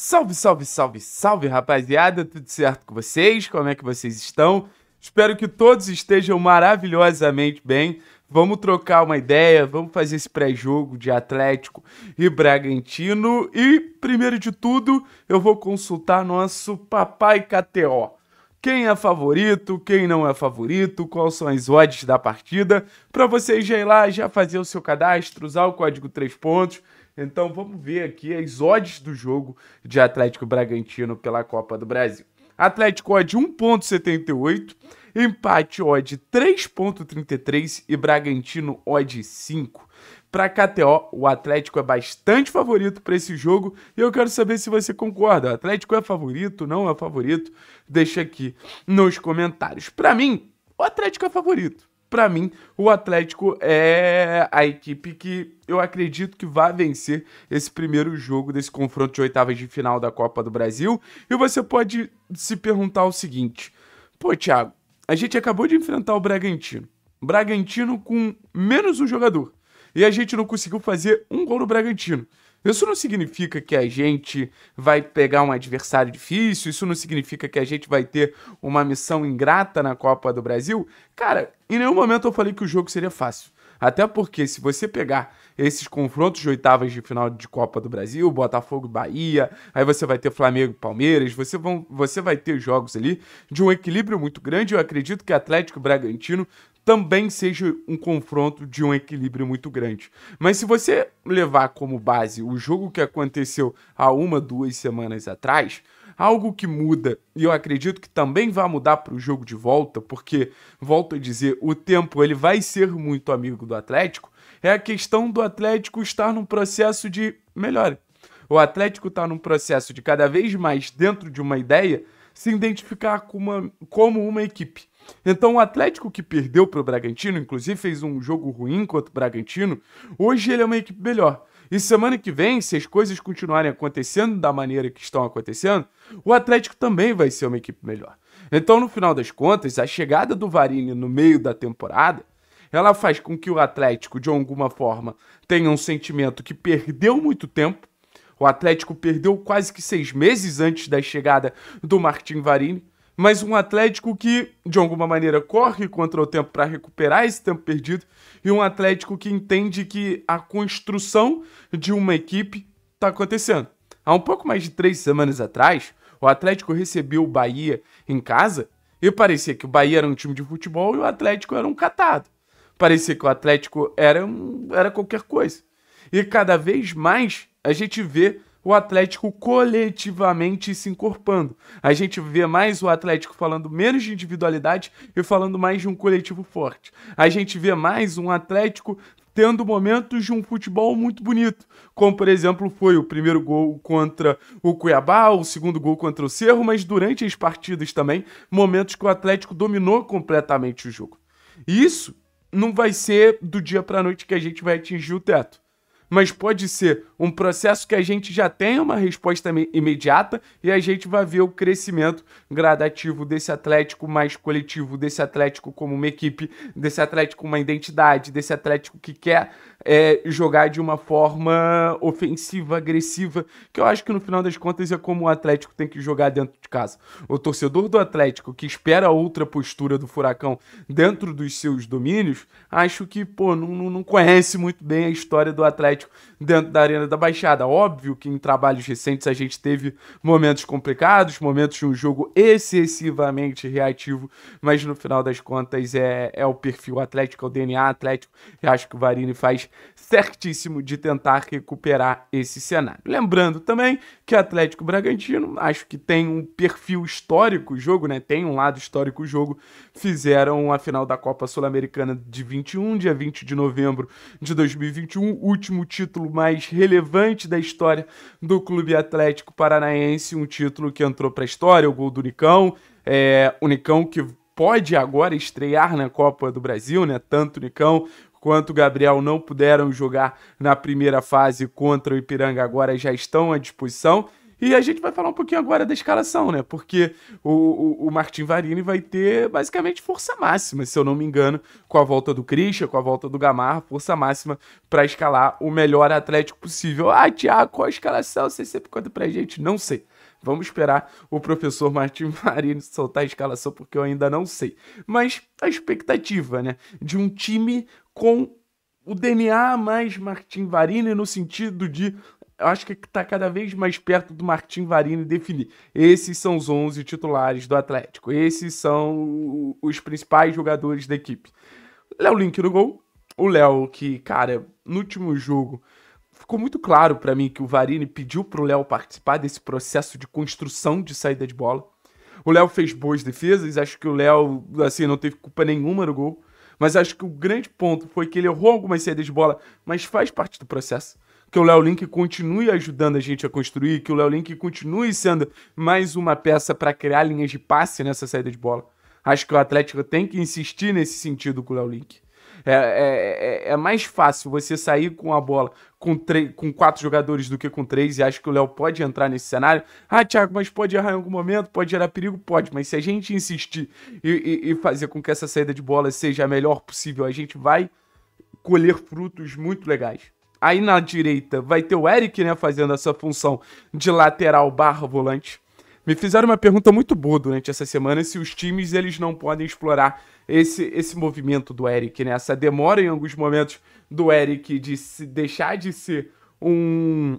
Salve, salve, salve, salve, rapaziada! Tudo certo com vocês? Como é que vocês estão? Espero que todos estejam maravilhosamente bem. Vamos trocar uma ideia, vamos fazer esse pré-jogo de Atlético e Bragantino. E, primeiro de tudo, eu vou consultar nosso papai KTO. Quem é favorito, quem não é favorito, quais são as odds da partida, para vocês já ir lá, já fazer o seu cadastro, usar o código 3 pontos, então vamos ver aqui as odds do jogo de Atlético Bragantino pela Copa do Brasil. Atlético odd 1.78, empate odd 3.33 e Bragantino odd 5. Para KTO, o Atlético é bastante favorito para esse jogo e eu quero saber se você concorda. O Atlético é favorito, não é favorito? Deixa aqui nos comentários. Para mim, o Atlético é favorito para mim, o Atlético é a equipe que eu acredito que vai vencer esse primeiro jogo desse confronto de oitavas de final da Copa do Brasil. E você pode se perguntar o seguinte: pô, Thiago, a gente acabou de enfrentar o Bragantino. Bragantino com menos um jogador. E a gente não conseguiu fazer um gol no Bragantino. Isso não significa que a gente vai pegar um adversário difícil, isso não significa que a gente vai ter uma missão ingrata na Copa do Brasil. Cara, em nenhum momento eu falei que o jogo seria fácil. Até porque se você pegar esses confrontos de oitavas de final de Copa do Brasil, Botafogo e Bahia, aí você vai ter Flamengo e Palmeiras, você, vão, você vai ter jogos ali de um equilíbrio muito grande. Eu acredito que Atlético e Bragantino também seja um confronto de um equilíbrio muito grande. Mas se você levar como base o jogo que aconteceu há uma, duas semanas atrás, algo que muda, e eu acredito que também vai mudar para o jogo de volta, porque, volto a dizer, o tempo ele vai ser muito amigo do Atlético, é a questão do Atlético estar num processo de melhora. O Atlético está num processo de cada vez mais dentro de uma ideia se identificar com uma, como uma equipe. Então, o Atlético que perdeu para o Bragantino, inclusive fez um jogo ruim contra o Bragantino, hoje ele é uma equipe melhor. E semana que vem, se as coisas continuarem acontecendo da maneira que estão acontecendo, o Atlético também vai ser uma equipe melhor. Então, no final das contas, a chegada do Varini no meio da temporada, ela faz com que o Atlético, de alguma forma, tenha um sentimento que perdeu muito tempo, o Atlético perdeu quase que seis meses antes da chegada do Martin Varini. Mas um Atlético que, de alguma maneira, corre contra o tempo para recuperar esse tempo perdido. E um Atlético que entende que a construção de uma equipe está acontecendo. Há um pouco mais de três semanas atrás, o Atlético recebeu o Bahia em casa e parecia que o Bahia era um time de futebol e o Atlético era um catado. Parecia que o Atlético era, um, era qualquer coisa. E cada vez mais a gente vê o Atlético coletivamente se encorpando. A gente vê mais o Atlético falando menos de individualidade e falando mais de um coletivo forte. A gente vê mais um Atlético tendo momentos de um futebol muito bonito, como por exemplo foi o primeiro gol contra o Cuiabá, o segundo gol contra o Cerro, mas durante as partidas também, momentos que o Atlético dominou completamente o jogo. isso não vai ser do dia para a noite que a gente vai atingir o teto, mas pode ser um processo que a gente já tem uma resposta imediata e a gente vai ver o crescimento gradativo desse Atlético mais coletivo, desse Atlético como uma equipe, desse Atlético uma identidade, desse Atlético que quer é, jogar de uma forma ofensiva, agressiva, que eu acho que no final das contas é como o Atlético tem que jogar dentro de casa. O torcedor do Atlético que espera outra postura do Furacão dentro dos seus domínios, acho que, pô, não, não conhece muito bem a história do Atlético dentro da arena da Baixada. Óbvio que em trabalhos recentes a gente teve momentos complicados, momentos de um jogo excessivamente reativo, mas no final das contas é, é o perfil atlético, é o DNA atlético. Eu acho que o Varini faz certíssimo de tentar recuperar esse cenário. Lembrando também que Atlético Bragantino, acho que tem um perfil histórico o jogo, né? Tem um lado histórico o jogo. Fizeram a final da Copa Sul-Americana de 21, dia 20 de novembro de 2021, último título mais relevante relevante da história do Clube Atlético Paranaense, um título que entrou para a história, o gol do Nicão, é, o Nicão que pode agora estrear na Copa do Brasil, né? Tanto o Nicão quanto o Gabriel não puderam jogar na primeira fase contra o Ipiranga, agora já estão à disposição. E a gente vai falar um pouquinho agora da escalação, né? Porque o, o, o Martin Varini vai ter basicamente força máxima, se eu não me engano, com a volta do Christian, com a volta do Gamarra, força máxima para escalar o melhor Atlético possível. Ah, Tiago, qual a escalação? Você sempre conta pra gente? Não sei. Vamos esperar o professor Martin Varini soltar a escalação, porque eu ainda não sei. Mas a expectativa, né? De um time com o DNA mais Martin Varini no sentido de eu acho que está cada vez mais perto do Martin Varini definir. Esses são os 11 titulares do Atlético. Esses são os principais jogadores da equipe. Léo Link no gol. O Léo que, cara, no último jogo ficou muito claro para mim que o Varini pediu pro Léo participar desse processo de construção de saída de bola. O Léo fez boas defesas, acho que o Léo assim não teve culpa nenhuma no gol, mas acho que o grande ponto foi que ele errou algumas saídas de bola, mas faz parte do processo que o Léo Link continue ajudando a gente a construir, que o Léo Link continue sendo mais uma peça para criar linhas de passe nessa saída de bola. Acho que o Atlético tem que insistir nesse sentido com o Léo Link. É, é, é, é mais fácil você sair com a bola com, com quatro jogadores do que com três, e acho que o Léo pode entrar nesse cenário. Ah, Thiago, mas pode errar em algum momento, pode gerar perigo? Pode, mas se a gente insistir e, e, e fazer com que essa saída de bola seja a melhor possível, a gente vai colher frutos muito legais. Aí na direita vai ter o Eric, né, fazendo essa função de lateral barra volante. Me fizeram uma pergunta muito boa durante essa semana se os times eles não podem explorar esse, esse movimento do Eric, né? Essa demora em alguns momentos do Eric de se deixar de ser um,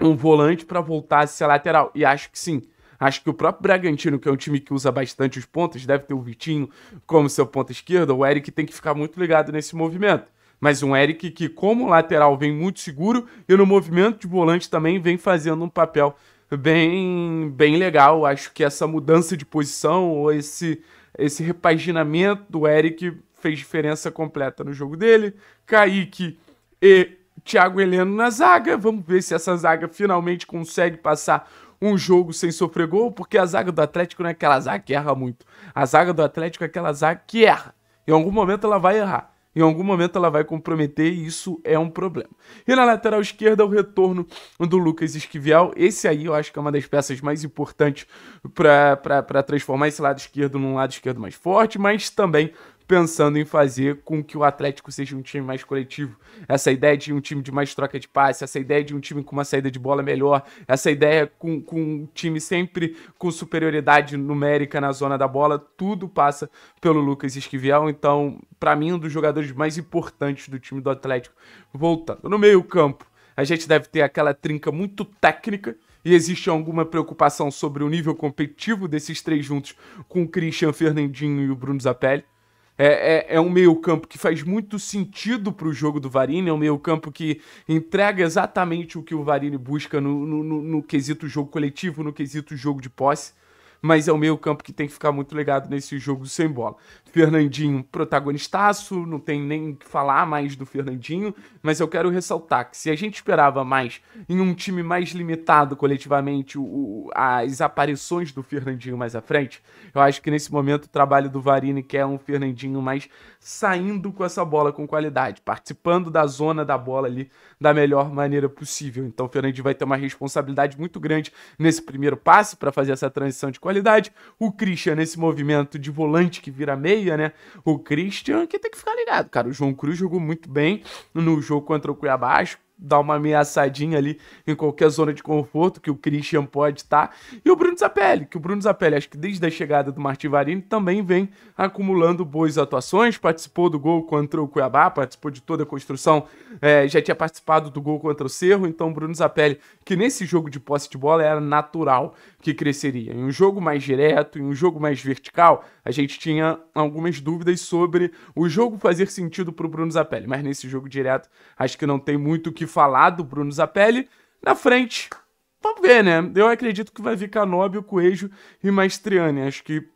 um volante para voltar a ser lateral. E acho que sim. Acho que o próprio Bragantino, que é um time que usa bastante os pontos, deve ter o Vitinho como seu ponto esquerdo. O Eric tem que ficar muito ligado nesse movimento. Mas um Eric que, como lateral, vem muito seguro e no movimento de volante também vem fazendo um papel bem, bem legal. Acho que essa mudança de posição ou esse, esse repaginamento do Eric fez diferença completa no jogo dele. Kaique e Thiago Heleno na zaga. Vamos ver se essa zaga finalmente consegue passar um jogo sem sofrer gol, porque a zaga do Atlético não é aquela zaga que erra muito. A zaga do Atlético é aquela zaga que erra. Em algum momento ela vai errar. Em algum momento ela vai comprometer e isso é um problema. E na lateral esquerda, o retorno do Lucas Esquivial. Esse aí eu acho que é uma das peças mais importantes para transformar esse lado esquerdo num lado esquerdo mais forte, mas também pensando em fazer com que o Atlético seja um time mais coletivo. Essa ideia de um time de mais troca de passe, essa ideia de um time com uma saída de bola melhor, essa ideia com, com um time sempre com superioridade numérica na zona da bola, tudo passa pelo Lucas Esquivel. Então, para mim, um dos jogadores mais importantes do time do Atlético. Voltando no meio-campo, a gente deve ter aquela trinca muito técnica e existe alguma preocupação sobre o nível competitivo desses três juntos com o Christian Fernandinho e o Bruno Zapelli. É, é, é, um meio-campo que faz muito sentido para o jogo do Varini, é um meio-campo que entrega exatamente o que o Varini busca no, no, no, no quesito jogo coletivo, no quesito jogo de posse mas é o meio campo que tem que ficar muito ligado nesse jogo sem bola. Fernandinho, protagonistaço, não tem nem que falar mais do Fernandinho, mas eu quero ressaltar que se a gente esperava mais em um time mais limitado coletivamente o, as aparições do Fernandinho mais à frente, eu acho que nesse momento o trabalho do Varini quer é um Fernandinho mais saindo com essa bola com qualidade, participando da zona da bola ali da melhor maneira possível. Então o Fernandinho vai ter uma responsabilidade muito grande nesse primeiro passe para fazer essa transição de qualidade qualidade. O Christian, nesse movimento de volante que vira meia, né? O Christian que tem que ficar ligado, cara. O João Cruz jogou muito bem no jogo contra o Cuiabá dar uma ameaçadinha ali em qualquer zona de conforto que o Christian pode estar. Tá. E o Bruno Zapelli, que o Bruno Zapelli, acho que desde a chegada do Varini, também vem acumulando boas atuações, participou do gol contra o Cuiabá, participou de toda a construção, é, já tinha participado do gol contra o Cerro, então o Bruno Zapelli, que nesse jogo de posse de bola era natural que cresceria. Em um jogo mais direto, em um jogo mais vertical, a gente tinha algumas dúvidas sobre o jogo fazer sentido para o Bruno Zapelli, mas nesse jogo direto, acho que não tem muito o que falado, Bruno Zapelli. Na frente, vamos ver, né? Eu acredito que vai vir o Coelho e Maestriani. Acho que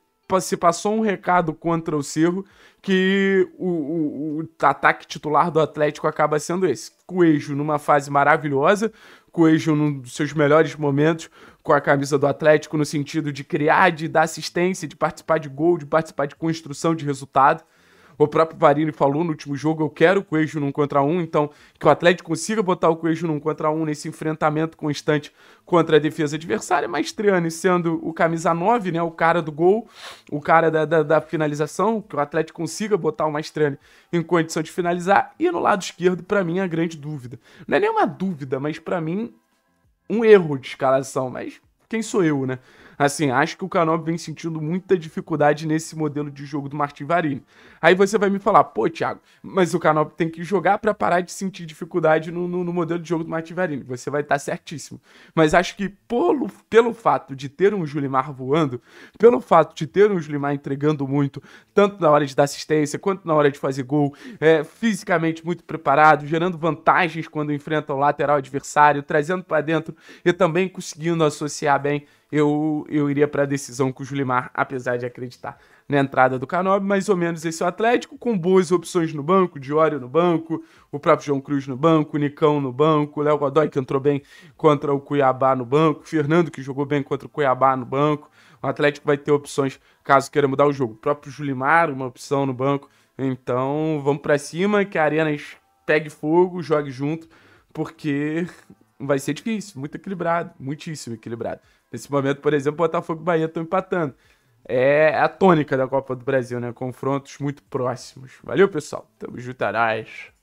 se passou um recado contra o Cerro que o, o, o, ataque titular do Atlético acaba sendo esse. Coelho numa fase maravilhosa, Coelho num dos seus melhores momentos com a camisa do Atlético no sentido de criar, de dar assistência, de participar de gol, de participar de construção de resultado. O próprio Varini falou no último jogo: eu quero o Coelho num contra um, então que o Atlético consiga botar o Coelho num contra um nesse enfrentamento constante contra a defesa adversária. Mas Triani sendo o camisa 9, né, o cara do gol, o cara da, da, da finalização, que o Atlético consiga botar o Mastrani em condição de finalizar. E no lado esquerdo, para mim, a grande dúvida. Não é nenhuma dúvida, mas para mim, um erro de escalação. Mas quem sou eu, né? Assim, acho que o Canal vem sentindo muita dificuldade nesse modelo de jogo do Martin Varini. Aí você vai me falar, pô, Thiago, mas o Canal tem que jogar para parar de sentir dificuldade no, no, no, modelo de jogo do Martin Varini. Você vai estar tá certíssimo. Mas acho que pelo, pelo fato de ter um Julimar voando, pelo fato de ter um Julimar entregando muito, tanto na hora de dar assistência quanto na hora de fazer gol, é, fisicamente muito preparado, gerando vantagens quando enfrenta o lateral adversário, trazendo para dentro e também conseguindo associar bem eu, eu iria para a decisão com o Julimar, apesar de acreditar na entrada do Canob, mais ou menos esse é o Atlético, com boas opções no banco, Diório no banco, o próprio João Cruz no banco, Nicão no banco, Léo Godoy que entrou bem contra o Cuiabá no banco, Fernando que jogou bem contra o Cuiabá no banco, o Atlético vai ter opções caso queira mudar o jogo, o próprio Julimar uma opção no banco, então vamos para cima, que a Arena pegue fogo, jogue junto, porque vai ser difícil, muito equilibrado, muitíssimo equilibrado. Nesse momento, por exemplo, Botafogo e Bahia estão empatando. É a tônica da Copa do Brasil, né? Confrontos muito próximos. Valeu, pessoal. Tamo juntarás. É